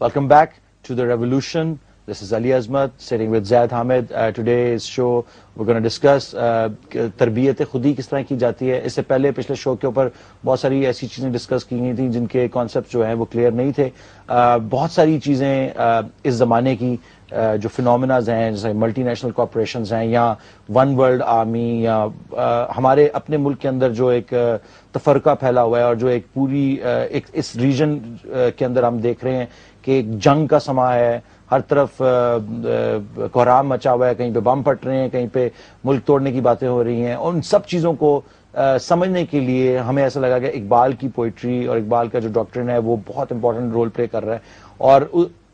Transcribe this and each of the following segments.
Welcome back to The Revolution. This is Ali Azmat sitting with Zaid Hamid. Uh, today's show we're going to discuss uh, तरबियत खुदी किस तरह की जाती है इससे पहले पिछले शो के ऊपर बहुत सारी ऐसी चीज़ें डिस्कस की गई थी जिनके कॉन्सेप्ट जो हैं वो क्लियर नहीं थे uh, बहुत सारी चीज़ें uh, इस ज़माने की uh, जो फिनोमिनाज हैं जैसे मल्टी नेशनल कॉरपोरेशन हैं या वन वर्ल्ड आर्मी या uh, हमारे अपने मुल्क के अंदर जो एक uh, तफरका फैला हुआ है और जो एक पूरी uh, एक इस रीजन uh, के अंदर हम देख रहे हैं कि जंग का समा है हर तरफ कोहराम मचा हुआ है कहीं पे बम पट रहे हैं कहीं पे मुल्क तोड़ने की बातें हो रही हैं उन सब चीज़ों को आ, समझने के लिए हमें ऐसा लगा कि इकबाल की पोइट्री और इकबाल का जो डॉक्टर है वो बहुत इंपॉर्टेंट रोल प्ले कर रहा है और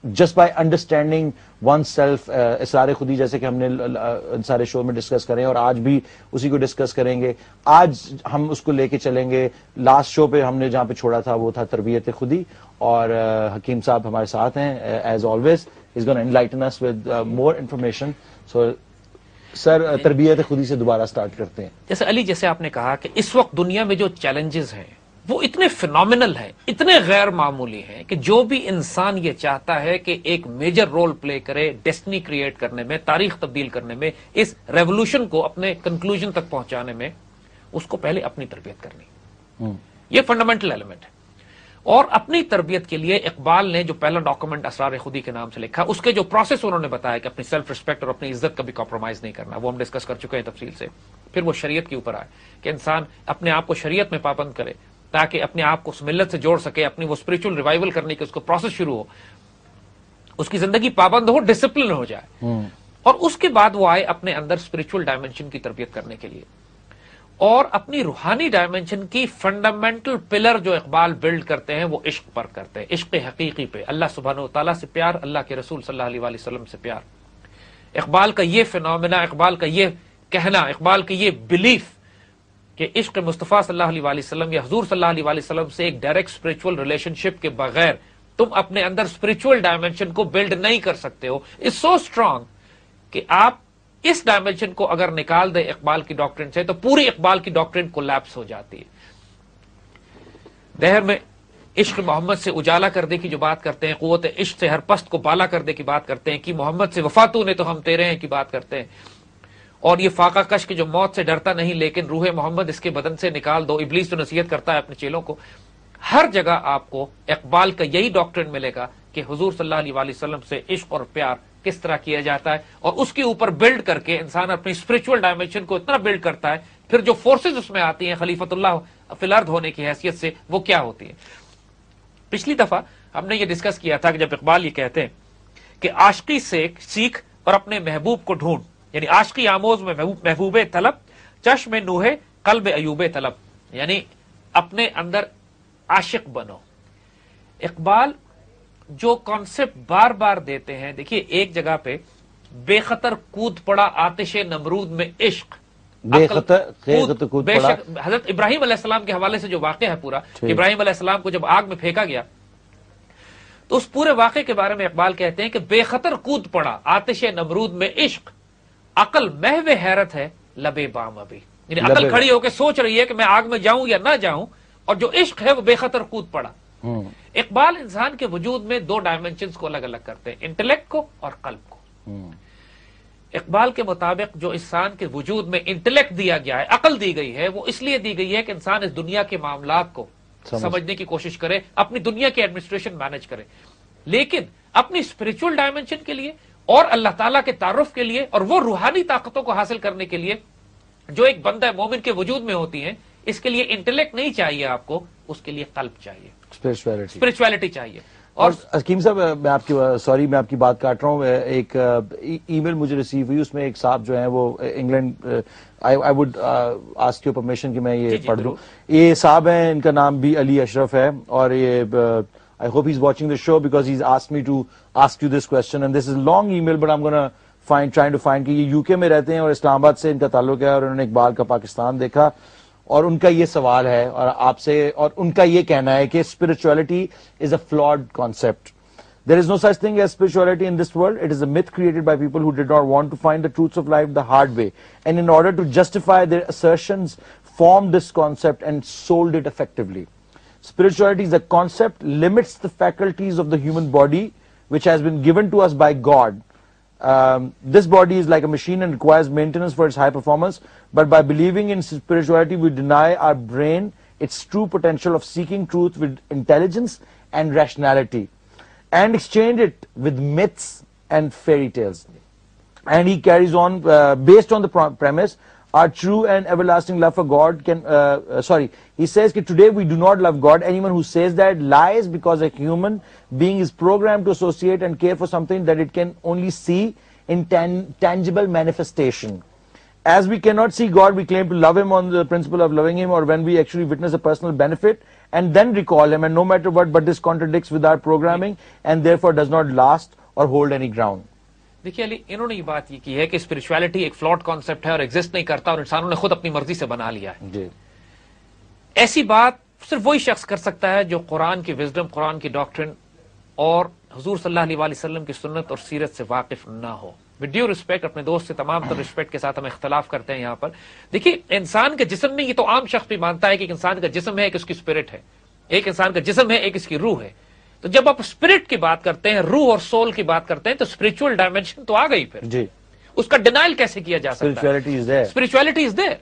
just by understanding one self इसरार खुदी जैसे कि हमने सारे शो में डिस्कस करें और आज भी उसी को डिस्कस करेंगे आज हम उसको लेके चलेंगे लास्ट शो पे हमने जहाँ पे छोड़ा था वो था तरबियत खुदी और uh, हकीम साहब हमारे साथ हैं as always is gone enlighten us with more information so sir तरबियत खुदी से दोबारा स्टार्ट करते हैं जैसे अली जैसे आपने कहा कि इस वक्त दुनिया में जो चैलेंजेस हैं वो इतने फिनोमिनल हैं इतने गैर मामूली हैं कि जो भी इंसान ये चाहता है कि एक मेजर रोल प्ले करे डेस्टनी क्रिएट करने में तारीख तब्दील करने में इस रेवोल्यूशन को अपने कंक्लूजन तक पहुंचाने में उसको पहले अपनी तरबियत करनी हम्म। ये फंडामेंटल एलिमेंट है और अपनी तरबियत के लिए इकबाल ने जो पहला डॉक्यूमेंट असरार खुदी के नाम से लिखा उसके जो प्रोसेस उन्होंने बताया कि अपनी सेल्फ रिस्पेक्ट और अपनी इज्जत कभी कॉम्प्रोमाइज नहीं करना वो हम डिस्कस कर चुके हैं तफसील से फिर वो शरीयत के ऊपर आए कि इंसान अपने आप को शरीयत में पाबंद करे ताकि अपने आप को उस मिलत से जोड़ सके अपनी वो स्पिरिचुअल रिवाइवल करने की उसको प्रोसेस शुरू हो उसकी जिंदगी पाबंद हो डिसिप्लिन हो जाए हम्म। और उसके बाद वो आए अपने अंदर स्पिरिचुअल डायमेंशन की तरबियत करने के लिए और अपनी रूहानी डायमेंशन की फंडामेंटल पिलर जो इकबाल बिल्ड करते हैं वो इश्क पर करते हैं इश्क हकीकी पे अल्लाह सुबहान तला से प्यार अल्लाह के रसूल सल्लाम से प्यार इकबाल का ये फिनमिना इकबाल का ये कहना इकबाल की ये बिलीफ कि इश्क मुस्तफ़ा सल्लल्लाहु अलैहि या हजूर सल्लल्लाहु अलैहि से एक डायरेक्ट स्पिरिचुअल रिलेशनशिप के बगैर तुम अपने अंदर स्पिरिचुअल डायमेंशन को बिल्ड नहीं कर सकते हो इज सो स्ट्रांग कि आप इस डायमेंशन को अगर निकाल दें इकबाल की डॉक्ट्रिन से तो पूरी इकबाल की डॉक्ट्रिन को लैप्स हो जाती है दहर में इश्क मोहम्मद से उजाला कर दे की जो बात करते हैं कुत इश्क से हर पस्त को बाला कर दे की बात करते हैं कि मोहम्मद से वफातू ने तो हम तेरे हैं की बात करते हैं और ये फाका कश के जो मौत से डरता नहीं लेकिन रूह मोहम्मद इसके बदन से निकाल दो इबलीस तो नसीहत करता है अपने चेलों को हर जगह आपको इकबाल का यही डॉक्ट्रिन मिलेगा कि हजूर सल्लाम से इश्क और प्यार किस तरह किया जाता है और उसके ऊपर बिल्ड करके इंसान अपनी स्पिरिचुअल डायमेंशन को इतना बिल्ड करता है फिर जो फोर्सेज उसमें आती हैं खलीफतुल्लाह फिलर्द होने की हैसियत से वो क्या होती है पिछली दफा हमने ये डिस्कस किया था कि जब इकबाल ये कहते हैं कि आशकी से सीख और अपने महबूब को ढूंढ यानी आशकी आमोज में महबूब तलब चश्म नूहे कल्ब अयूब तलब यानी अपने अंदर आशिक बनो इकबाल जो कॉन्सेप्ट बार बार देते हैं देखिए एक जगह पे बेखतर कूद पड़ा आतिश नमरूद में इश्क बेशक हजरत इब्राहिम अलैहिस्सलाम के हवाले से जो वाक्य है पूरा इब्राहिम अलैहिस्सलाम को जब आग में फेंका गया तो उस पूरे वाक्य के बारे में इकबाल कहते हैं कि बेखतर कूद पड़ा आतिश नमरूद में इश्क अकल महवे हैरत है लबे बाम अभी यानी अकल खड़ी होकर सोच रही है कि मैं आग में जाऊं या ना जाऊं और जो इश्क है वो बेखतर कूद पड़ा हम्म। इकबाल इंसान के वजूद में दो डायमेंशन को अलग अलग करते हैं इंटेलेक्ट को और कल्ब को हम्म। इकबाल के मुताबिक जो इंसान के वजूद में इंटेलेक्ट दिया गया है अकल दी गई है वो इसलिए दी गई है कि इंसान इस दुनिया के मामला को समझने की कोशिश करे अपनी दुनिया की एडमिनिस्ट्रेशन मैनेज करे लेकिन अपनी स्पिरिचुअल डायमेंशन के लिए और अल्लाह ताला के तारुफ के लिए और वो रूहानी ताकतों को हासिल करने के लिए जो एक बंदा मोमिन के वजूद में होती है इसके लिए इंटेलेक्ट नहीं चाहिए आपको उसके लिए कल्प चाहिए स्पिरिचुअलिटी स्पिरिचुअलिटी चाहिए और अकीम साहब मैं आपकी सॉरी मैं आपकी बात काट रहा हूँ एक ईमेल e- मुझे रिसीव हुई उसमें एक साहब जो है वो England I I would ask you permission कि मैं ये जी, पढ़ लू ये साहब हैं इनका नाम भी अली अशरफ है और ये I hope he's watching the show because he's asked me to ask you this question. And this is a long email, but I'm going to find, trying to find that ये यूके में रहते and Islamabad se से इनका ताल्लुक है और उन्होंने इकबाल का unka देखा और उनका ये सवाल है और आपसे और उनका ये कहना है कि spirituality is a There is no such thing as spirituality in this world. It is a myth created by people who did not want to find the truths of life the hard way. And in order to justify their assertions, formed this concept and sold it effectively. Spirituality is a concept, limits the faculties of the human body which has been given to us by God. Um, this body is like a machine and requires maintenance for its high performance, but by believing in spirituality we deny our brain its true potential of seeking truth with intelligence and rationality and exchange it with myths and fairy tales. And he carries on uh, based on the premise our true and everlasting love for God can, uh, uh, sorry, he says that today we do not love God. Anyone who says that lies because a human being is programmed to associate and care for something that it can only see in tan tangible manifestation. As we cannot see God, we claim to love Him on the principle of loving Him or when we actually witness a personal benefit and then recall Him and no matter what, but this contradicts with our programming and therefore does not last or hold any ground. देखिए अली इन्होंने ये बात ये की है कि spirituality एक float concept है और एग्जिस्ट नहीं करता और इंसानों ने खुद अपनी मर्जी से बना लिया है ऐसी बात सिर्फ वही शख्स कर सकता है जो कुरान की विजडम कुरान की डॉक्ट्रिन और हजूर सल्लाम की सुन्नत और सीरत से वाकिफ ना हो विद ड्यू रिस्पेक्ट अपने दोस्त से तमाम तो रिस्पेक्ट के साथ हम इख्तलाफ करते हैं यहाँ पर देखिए इंसान के जिसम में ये तो आम शख्स भी मानता है कि इंसान का जिसम है एक उसकी स्पिरिट है एक इंसान का जिसम है एक इसकी रूह है तो जब आप स्पिरिट की बात करते हैं रूह और सोल की बात करते हैं तो स्पिरिचुअल डायमेंशन तो आ गई फिर जी उसका डिनाइल कैसे किया जा सकता है स्पिरिचुअलिटी इज देयर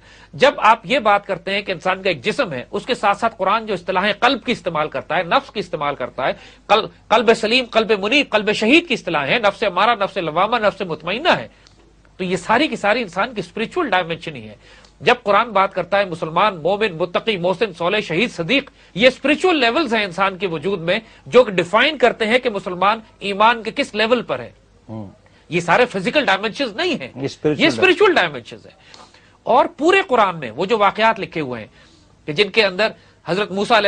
जब आप ये बात करते हैं कि इंसान का एक जिसम है उसके साथ साथ कुरान जो इस्तेलाह है कल्ब की इस्तेमाल करता है नफ्स की इस्तेमाल करता है कल, कल्ब सलीम कल्ब मुनीब कल्ब शहीद की इस्तेलाह है नफ्स मारा नफ्स लवामा नफ्स मुतमना है तो ये सारी की सारी इंसान की स्पिरिचुअल डायमेंशन ही है जब कुरान बात करता है मुसलमान मोमिन मुतकी मोहसिन सोले शहीद सदीक ये स्पिरिचुअल लेवल्स हैं इंसान के वजूद में जो डिफाइन करते हैं कि मुसलमान ईमान के किस लेवल पर है हम्म। ये सारे फिजिकल डायमेंशन नहीं है ये स्पिरिचुअल डायमेंशन है और पूरे कुरान में वो जो वाकयात लिखे हुए हैं कि जिनके अंदर हजरत मूसा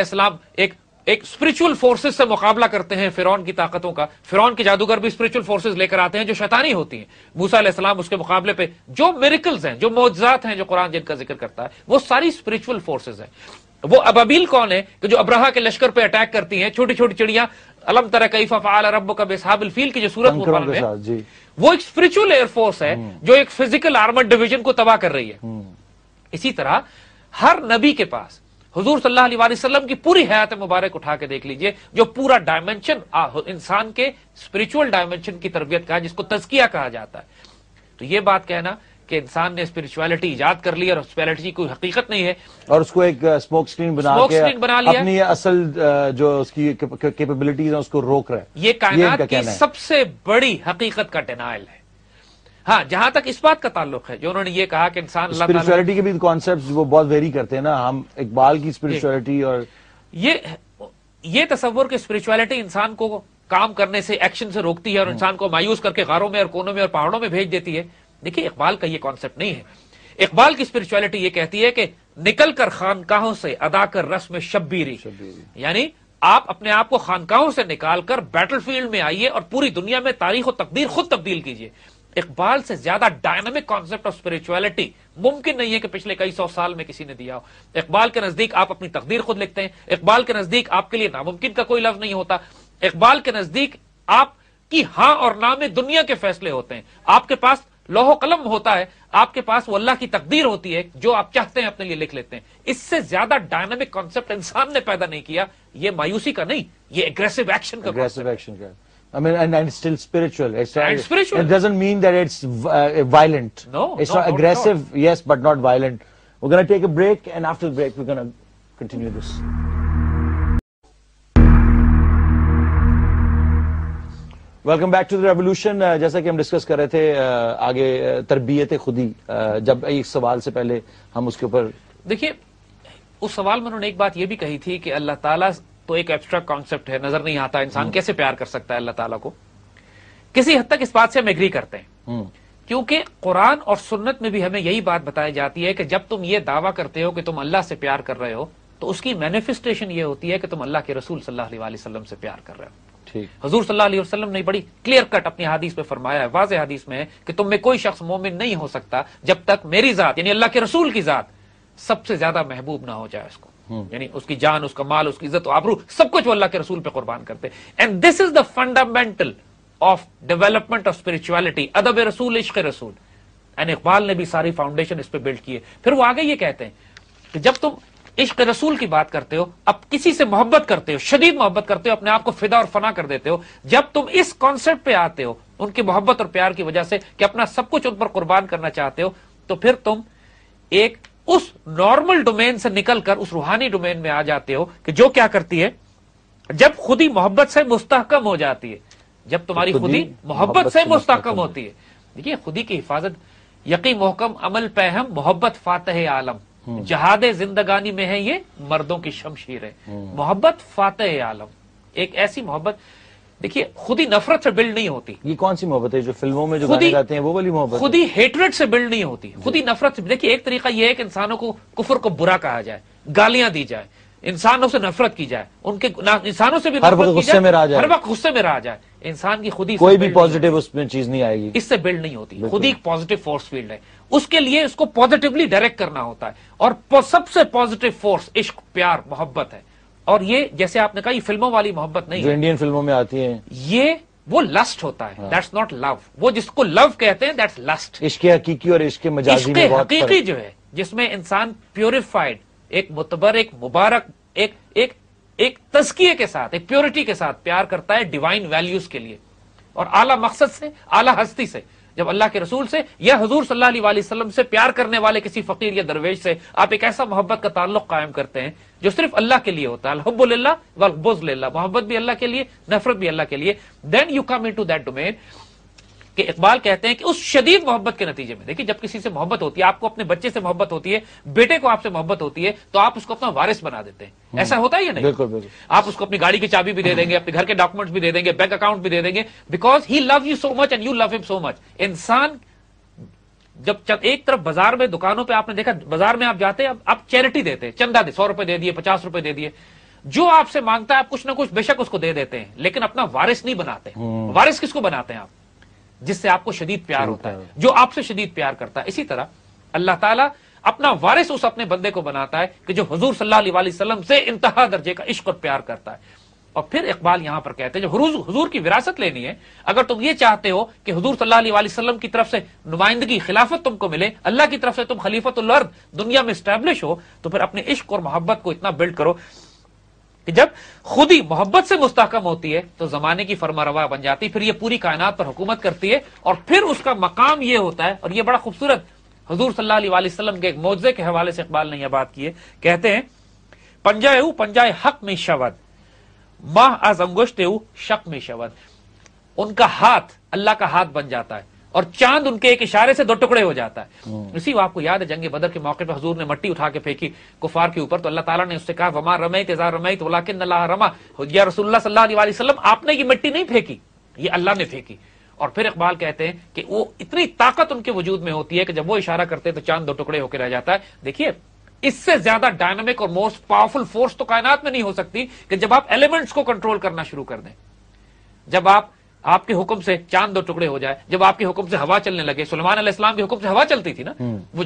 एक एक स्पिरिचुअल फोर्सेस से मुकाबला करते हैं फिरौन की ताकतों का फिरौन के जादूगर भी स्पिरिचुअल फोर्सेस लेकर आते हैं जो शैतानी होती हैं मूसा अलैहिस्सलाम उसके मुकाबले पे जो मेरिकल्स हैं जो मौजात हैं जो कुरान जिनका जिक्र करता है वो सारी स्पिरिचुअल फोर्सेज हैं वो अबाबील कौन है कि जो अब्रहा के लश्कर पे अटैक करती हैं छोटी छोटी चिड़िया अलम तरह कैफा फाल अरब का बेसाबिल फील की जो सूरत में वो एक स्पिरिचुअल एयरफोर्स है हम्म। जो एक फिजिकल आर्मर डिवीजन को तबाह कर रही है हम्म। इसी तरह हर नबी के पास हजूर सल्लाम की पूरी हयात मुबारक उठा के देख लीजिए जो पूरा डायमेंशन इंसान के स्पिरिचुअल डायमेंशन की तरबियत का है जिसको तजकिया कहा जाता है तो ये बात कहना कि इंसान ने स्पिरिचुअलिटी ईजाद कर ली और स्पिरिचुअलिटी कोई हकीकत नहीं है और उसको एक स्मोक स्क्रीन बना स्मोक स्क्रीन बना लिया अपनी असल जो उसकी कैपेबिलिटीज है उसको रोक रहा है ये कायनात की सबसे बड़ी हकीकत का डिनाइल है हाँ जहां तक इस बात का ताल्लुक है जो उन्होंने ये कहा कि इंसान स्पिरिचुअलिटी के भी कॉन्सेप्ट वो बहुत वेरी करते हैं ना हम इकबाल की स्पिरिचुअलिटी और ये ये तस्वुर की स्पिरिचुअलिटी इंसान को काम करने से एक्शन से रोकती है और हम्म। इंसान को मायूस करके घरों में और कोनों में और पहाड़ों में भेज देती है देखिए इकबाल का ये कॉन्सेप्ट नहीं है इकबाल की स्पिरिचुअलिटी ये कहती है कि निकल कर खानकाहों से अदा कर रस्म में शब्बीरी। यानी आप अपने आप को खानकाहों से निकालकर बैटलफील्ड में आइए और पूरी दुनिया में तारीख और तकदीर खुद तब्दील कीजिए इकबाल से ज्यादा डायनामिक कॉन्सेप्ट ऑफ स्पिरिचुअलिटी मुमकिन नहीं है कि पिछले कई सौ साल में किसी ने दिया हो इकबाल के नजदीक आप अपनी तकदीर खुद लिखते हैं इकबाल के नजदीक आपके लिए नामुमकिन का कोई लफ्ज नहीं होता इकबाल के नजदीक आप की हां और ना में दुनिया के फैसले होते हैं आपके पास लोहो कलम होता है आपके पास वो अल्लाह की तकदीर होती है जो आप चाहते हैं अपने लिए लिख लेते हैं इससे ज्यादा डायनामिक कॉन्सेप्ट इंसान ने पैदा नहीं किया ये मायूसी का नहीं ये एग्रेसिव एक्शन का एग्रेसिव एक्शन का I mean, and, and still spiritual. It's and not, spiritual. It doesn't mean that it's uh, violent. No, it's no, not aggressive. Not. Yes, but not violent. We're gonna take a break, and after the break, we're gonna continue this. Welcome back to the revolution जैसा कि हम discuss कर रहे थे uh, आगे तरबियत खुदी जब एक सवाल से पहले हम उसके ऊपर देखिए उस सवाल में उन्होंने एक बात यह भी कही थी कि अल्लाह ताला तो एक एब्स्ट्रैक्ट कॉन्सेप्ट है नजर नहीं आता इंसान हम्म। कैसे प्यार कर सकता है अल्लाह ताला को किसी हद तक इस बात से हम एग्री करते हैं हम्म। क्योंकि कुरान और सुन्नत में भी हमें यही बात बताई जाती है कि जब तुम ये दावा करते हो कि तुम अल्लाह से प्यार कर रहे हो तो उसकी मैनिफेस्टेशन ये होती है कि तुम अल्लाह के रसूल सल्लल्लाहु अलैहि वसल्लम से प्यार कर रहे हो हजूर सल्लल्लाहु अलैहि वसल्लम ने बड़ी क्लियर कट अपनी हदीस में फरमाया है वाज हदीस में है कि तुम में कोई शख्स मोमिन नहीं हो सकता जब तक मेरी जात यानी अल्लाह के रसूल की जात सबसे ज्यादा महबूब ना हो जाए उसको हम्म। यानी उसकी जान उसका माल उसकी इज्जत आबरू सब कुछ अल्लाह के रसूल पे कुर्बान करते and this is the fundamental of development of spirituality अदब रसूल इश्क रसूल एंड इकबाल ने भी सारी फाउंडेशन इस पर बिल्ड की फिर वो आगे ये कहते हैं कि जब तुम इश्क रसूल की बात करते हो अब किसी से मोहब्बत करते हो शदीद मोहब्बत करते हो अपने आप को फिदा और फना कर देते हो जब तुम इस कॉन्सेप्ट पे आते हो उनकी मोहब्बत और प्यार की वजह से कि अपना सब कुछ उन पर कुर्बान करना चाहते हो तो फिर तुम एक उस नॉर्मल डोमेन से निकलकर उस रूहानी डोमेन में आ जाते हो कि जो क्या करती है जब खुदी मोहब्बत से मुस्तकम हो जाती है जब तो तुम्हारी खुदी मोहब्बत से मुस्तकम होती है देखिए खुदी की हिफाजत यकी मोहकम अमल पैहम मोहब्बत फातह आलम हम्म। जहाद जिंदगानी में है ये मर्दों की शमशीर है हम्म। मोहब्बत फातह आलम एक ऐसी मोहब्बत देखिए खुद ही नफरत से बिल्ड नहीं होती ये कौन सी मोहब्बत है जो फिल्मों में जो गाने गाते हैं वो वाली मोहब्बत खुद ही हेटरेट से बिल्ड नहीं होती खुद ही नफरत से देखिए एक तरीका यह है कि इंसानों को कुफर को बुरा कहा जाए गालियां दी जाए इंसानों से नफरत की जाए उनके इंसानों से भी हर वक्त गुस्से में रहा जाए हर वक्त गुस्से में रहा जाए इंसान की खुद ही कोई भी पॉजिटिव उसमें चीज नहीं आएगी इससे बिल्ड नहीं होती खुद ही एक पॉजिटिव फोर्स फील्ड है उसके लिए उसको पॉजिटिवली डायरेक्ट करना होता है और सबसे पॉजिटिव फोर्स इश्क प्यार मोहब्बत है और ये जैसे आपने कहा ये फिल्मों वाली मोहब्बत नहीं जो इंडियन फिल्मों में आती है ये वो लस्ट होता है दैट्स नॉट लव वो जिसको लव कहते हैं दैट्स लस्ट इश्क हकीकी और इसके मजाजी में बहुत हकीकी जो है जिसमें इंसान प्योरिफाइड एक मुतबर एक मुबारक एक एक एक तस्किए के साथ एक प्योरिटी के साथ प्यार करता है डिवाइन वैल्यूज के लिए और आला मकसद से आला हस्ती से जब अल्लाह के रसूल से या हजूर सल्लाम से प्यार करने वाले किसी फकीर या दरवेश से आप एक ऐसा मोहब्बत का ताल्लुक कायम करते हैं जो सिर्फ अल्लाह के लिए होता है हब्बुल्ला मोहब्बत भी अल्लाह के लिए नफरत भी अल्लाह के लिए then you come into that domain कि इकबाल कहते हैं कि उस शदीद मोहब्बत के नतीजे में देखिए जब किसी से मोहब्बत होती है आपको अपने बच्चे से मोहब्बत होती है बेटे को आपसे मोहब्बत होती है तो आप उसको अपना वारिस बना देते हैं ऐसा होता है या नहीं बिल्कुल बिल्कुल आप उसको अपनी गाड़ी की चाबी भी दे हाँ। देंगे अपने घर के डॉक्यूमेंट्स भी दे देंगे बैंक अकाउंट भी दे देंगे because he love you so much and you love him so much इंसान जब चंद एक तरफ बाजार में दुकानों पे आपने देखा बाजार में आप जाते हैं आप चैरिटी देते हैं चंदा दे सौ रुपए दे दिए पचास रुपए दे दिए जो आपसे मांगता है आप कुछ ना कुछ बेशक उसको दे देते हैं लेकिन अपना वारिस नहीं बनाते हाँ। वारिस किसको बनाते हैं आप जिससे आपको शदीद प्यार होता है जो आपसे शदीद प्यार करता है इसी तरह अल्लाह ताला अपना वारिस उस अपने बंदे को बनाता है कि जो हजूर सल्लाम से इंतहा दर्जे का इश्क और प्यार करता है और फिर इकबाल यहां पर कहते हैं जब हजूर की विरासत लेनी है अगर तुम ये चाहते हो कि हजूर सल्लाम की तरफ से नुमाइंदगी खिलाफत तुमको मिले अल्लाह की तरफ से तुम खलीफत दुनिया में स्टैब्लिश हो तो फिर अपने इश्क और मोहब्बत को इतना बिल्ड करो कि जब खुद ही मोहब्बत से मुस्तकम होती है तो जमाने की फरमा रवा बन जाती है फिर यह पूरी कायनात पर हुकूमत करती है और फिर उसका मकाम यह होता है और यह बड़ा खूबसूरत हजूर सल्लाम वसलम के एक मोजे के हवाले से इकबाल ने यह बात की है कहते हैं पंजाए पंजाए हक में शवद माह आज अंगुश्त शक में शवद उनका हाथ अल्लाह का हाथ बन जाता है और चांद उनके एक इशारे से दो टुकड़े हो जाता है इसी आपको याद है जंगे बदर के मौके पर हजूर ने मट्टी उठा के फेंकी कुफार के ऊपर तो अल्लाह ताला ने उससे कहा वमा रमई तेजा रमई तो रमा हजिया रसुल्ला सल्लाम आपने ये मिट्टी नहीं फेंकी ये अल्लाह ने फेंकी और फिर इकबाल कहते हैं कि वो इतनी ताकत उनके वजूद में होती है कि जब वो इशारा करते हैं तो चांद दो टुकड़े होकर रह जाता है देखिए इससे ज्यादा डायनामिक और मोस्ट पावरफुल फोर्स तो कायनात में नहीं हो सकती कि जब आप एलिमेंट्स को कंट्रोल करना शुरू कर दें जब आप आपके हुक्म से चांद दो टुकड़े हो जाए जब आपके हुक्म से हवा चलने लगे सलमान इस्लाम के हुक्म से हवा चलती थी ना हम्म। वो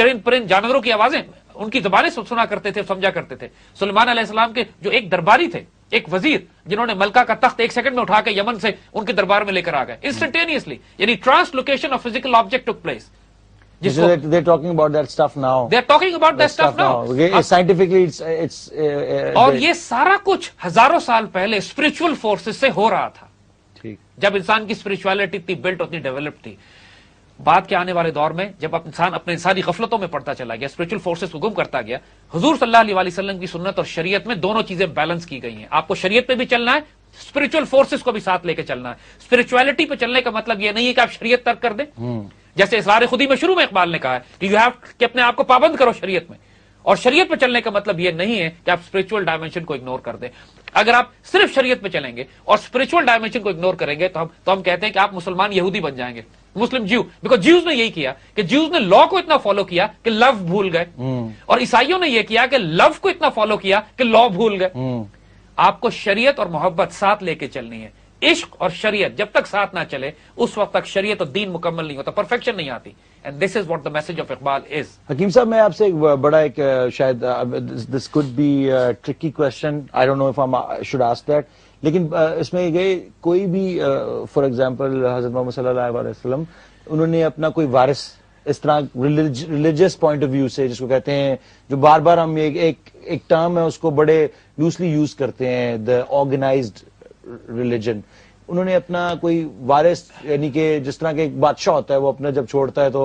चरिन परिन जानवरों की आवाजें उनकी जबानें सुना करते थे समझा करते थे सलमान इस्लाम के जो एक दरबारी थे एक वजीर जिन्होंने मलका का तख्त एक सेकंड में उठा के यमन से उनके दरबार में लेकर आ गए इंस्टेंटेनियसली हम्म। यानी translocation of physical object took place और ये सारा कुछ हजारों साल पहले स्पिरिचुअल फोर्सेस से हो रहा था जब इंसान की स्पिरिचुअलिटी इतनी बिल्ट होती डेवलप थी बाद के आने वाले दौर में जब इंसान अपने इंसानी गफलतों में पड़ता चला गया स्पिरिचुअल फोर्सेस को गुम करता गया हजूर सल्लाम की सुन्नत और शरीयत में दोनों चीजें बैलेंस की गई हैं आपको शरीयत में भी चलना है स्पिरिचुअल फोर्सेस को भी साथ लेकर चलना है स्पिरिचुअलिटी पे चलने का मतलब यह नहीं है कि आप शरीयत तर्क कर दें हम्म। जैसे इसलार खुदी में शुरू में इकबाल ने कहा है कि यू हैव कि अपने आप को पाबंद करो शरीयत में और शरीयत पे चलने का मतलब यह नहीं है कि आप स्पिरिचुअल डायमेंशन को इग्नोर कर दें अगर आप सिर्फ शरीयत पे चलेंगे और स्पिरिचुअल डायमेंशन को इग्नोर करेंगे तो हम तो हम कहते हैं कि आप मुसलमान यहूदी बन जाएंगे मुस्लिम जीव बिकॉज ज्यूज ने यही किया कि ज्यूज ने लॉ को इतना फॉलो किया कि लव भूल गए हम्म। और ईसाइयों ने यह किया कि लव को इतना फॉलो किया कि लॉ भूल गए हम्म। आपको शरीयत और मोहब्बत साथ लेके चलनी है इश्क और शरीयत जब तक साथ ना चले उस वक्त तक शरीयत और दीन मुकम्मल नहीं होता परफेक्शन नहीं आती and this is what the message of Iqbal is हकीम साहब मैं आपसे एक बड़ा एक शायद this could be tricky question I don't know if I should ask that लेकिन uh, इसमें गए कोई भी फॉर एग्जांपल हजरत मोहम्मद सल्लल्लाहु अलैहि वसल्लम उन्होंने अपना कोई वारिस इस तरह रिलीजियस पॉइंट ऑफ व्यू से जिसको कहते हैं जो बार बार हम एक एक, एक टर्म है उसको बड़े लूसली यूज करते हैं द ऑर्गेनाइज्ड रिलीजन उन्होंने अपना कोई वारिस यानी कि जिस तरह के एक बादशाह होता है वो अपना जब छोड़ता है तो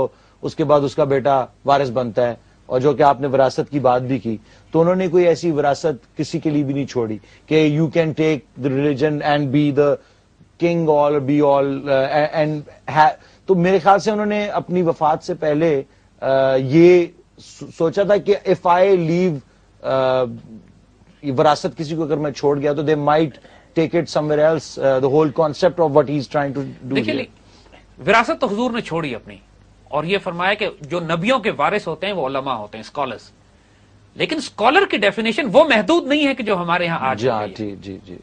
उसके बाद उसका बेटा वारिस बनता है और जो कि आपने विरासत की बात भी की तो उन्होंने कोई ऐसी विरासत किसी के लिए भी नहीं छोड़ी कि you can take the religion and be the king all be all and तो मेरे ख्याल से उन्होंने अपनी वफात से पहले आ, uh, ये सोचा था कि इफ आई लीव विरासत किसी को अगर मैं छोड़ गया तो they might take it somewhere else, uh, the whole concept of what he's trying to do here. विरासत तो हुजूर ने छोड़ी अपनी और ये फरमाया कि जो नबियों के वारिस होते हैं वो उलमा होते हैं स्कॉलर्स लेकिन स्कॉलर की डेफिनेशन वो महदूद नहीं है कि जो हमारे यहाँ आज जी हाँ, जी जी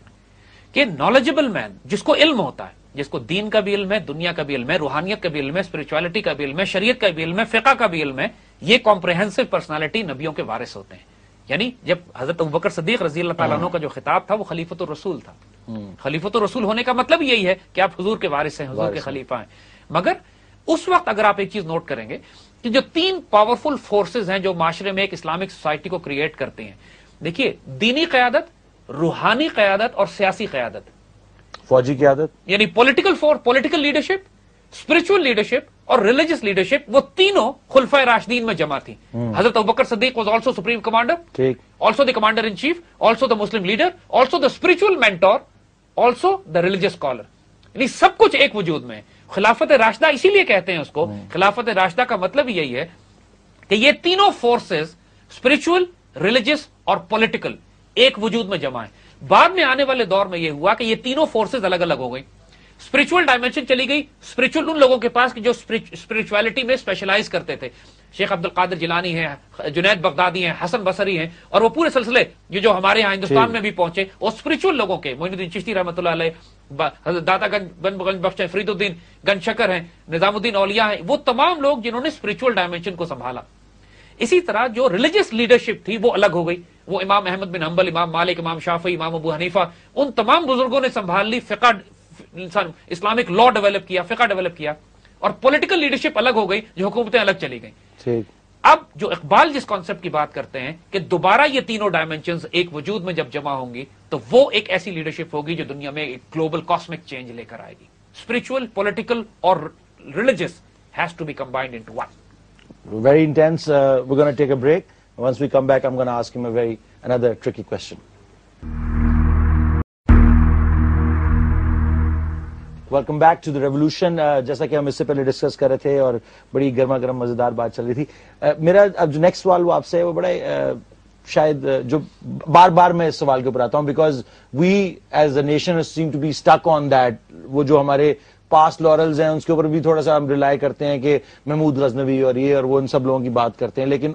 कि नॉलेजेबल मैन जिसको इल्म होता है जिसको दीन का भी इल्म है दुनिया का भी इल्म है रूहानियत का भी इल्म है स्पिरिचुअलिटी का भी इल्म है शरीयत का भी इल्म है फिका का भी इल्म है ये कॉम्प्रहेंसिव पर्सनालिटी नबियों के वारिस होते हैं यानी जब हजरत बकर सदीक रजी अल्लाह का जो खिताब था वो खलीफत रसूल था हम्म। खलीफत रसूल होने का मतलब यही है कि आप हजूर के वारिस हैं हजूर के खलीफा हैं मगर उस वक्त अगर आप एक चीज नोट करेंगे कि जो तीन पावरफुल फोर्सेज हैं जो माशरे में एक इस्लामिक सोसाइटी को क्रिएट करते हैं देखिए दीनी क्यादत रूहानी क्यादत और सियासी क्यादत फौजी क्यादत यानी political force political leadership spiritual leadership और रिलीजियस लीडरशिप वो तीनों खुलफा राशदीन में जमा थी हम्म। हजरत अबकर सदीक was also supreme commander also the commander in chief also the Muslim leader also the spiritual mentor also the religious scholar यानी सब कुछ एक वजूद में खिलाफत राशदा इसीलिए कहते हैं उसको हम्म। खिलाफत राशदा का मतलब यही है कि ये तीनों फोर्सेस स्पिरिचुअल रिलीजियस और पॉलिटिकल एक वजूद में जमा है बाद में आने वाले दौर में यह हुआ कि ये तीनों फोर्सेस अलग अलग हो गई स्पिरिचुअल डायमेंशन चली गई स्पिरिचुअल उन लोगों के पास कि जो स्पिरिचुअलिटी में स्पेशलाइज करते थे शेख अब्दुल कादिर जिलानी है जुनेद बगदादी हैं हसन बसरी हैं और वो पूरे सिलसिले ये जो हमारे यहाँ हिंदुस्तान में भी पहुंचे वो स्पिरिचुअल लोगों के मोइनुद्दीन चिश्ती रहमत दातागंज बनबगंज बख्श हैं फरीदुद्दीन गनशकर हैं निजामुद्दीन औलिया हैं वो तमाम लोग जिन्होंने स्पिरिचुअल डायमेंशन को संभाला इसी तरह जो रिलीजियस लीडरशिप थी वो अलग हो गई वो इमाम अहमद बिन हम्बल इमाम मालिक इमाम शाफी इमाम अबू हनीफा उन तमाम बुजुर्गों ने संभाल ली फिका इस्लामिक लॉ डेवलप किया फिका डेवलप किया और पॉलिटिकल लीडरशिप अलग हो गई जो हुकूमतें अलग चली गई अब जो इकबाल जिस कॉन्सेप्ट की बात करते हैं कि दोबारा ये तीनों डायमेंशन एक वजूद में जब जमा होंगी तो वो एक ऐसी लीडरशिप होगी जो दुनिया में एक ग्लोबल कॉस्मिक चेंज लेकर आएगी स्पिरिचुअल पॉलिटिकल और religious has to be combined into one. Very intense. Uh, we're take a break once we come back I am gonna ask him a very another tricky question welcome back to the revolution जैसा कि हम इससे पहले discuss कर रहे थे और बड़ी गर्मा गर्म मजेदार बात चल रही थी uh, मेरा अब जो नेक्स्ट सवाल वो आपसे है वो बड़ा uh, शायद uh, जो बार बार मैं इस सवाल के ऊपर आता हूँ because we as a nation seem to be stuck on that वो जो हमारे पास लॉरल्स हैं उसके ऊपर भी थोड़ा सा हम रिलाई करते हैं कि महमूद गजनवी और ये और वो इन सब लोगों की बात करते हैं लेकिन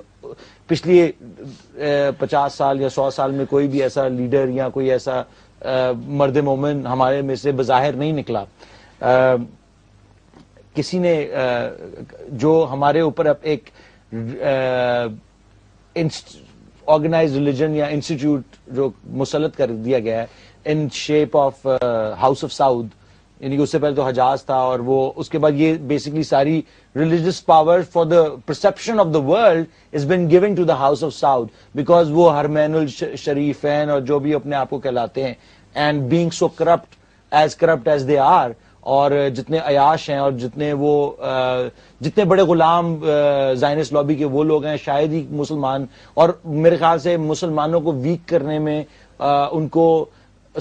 पिछले uh, पचास साल या सौ साल में कोई भी ऐसा लीडर या कोई ऐसा मर्द मोमिन हमारे में से बाहिर नहीं निकला आ, किसी ने आ, जो हमारे ऊपर अब एक ऑर्गेनाइज रिलीजन या इंस्टीट्यूट जो मुसलत कर दिया गया है in shape of house of Saud यानी कि उससे पहले तो हजाज था और वो उसके बाद ये बेसिकली सारी religious power for the perception of the world is been giving to the house of Saud because वो हरमैन हैं और जो भी अपने आप को कहलाते हैं and being so corrupt as corrupt as they are और जितने अयाश हैं और जितने वो जितने बड़े गुलाम जाइनस लॉबी के वो लोग हैं शायद ही मुसलमान और मेरे ख्याल से मुसलमानों को वीक करने में उनको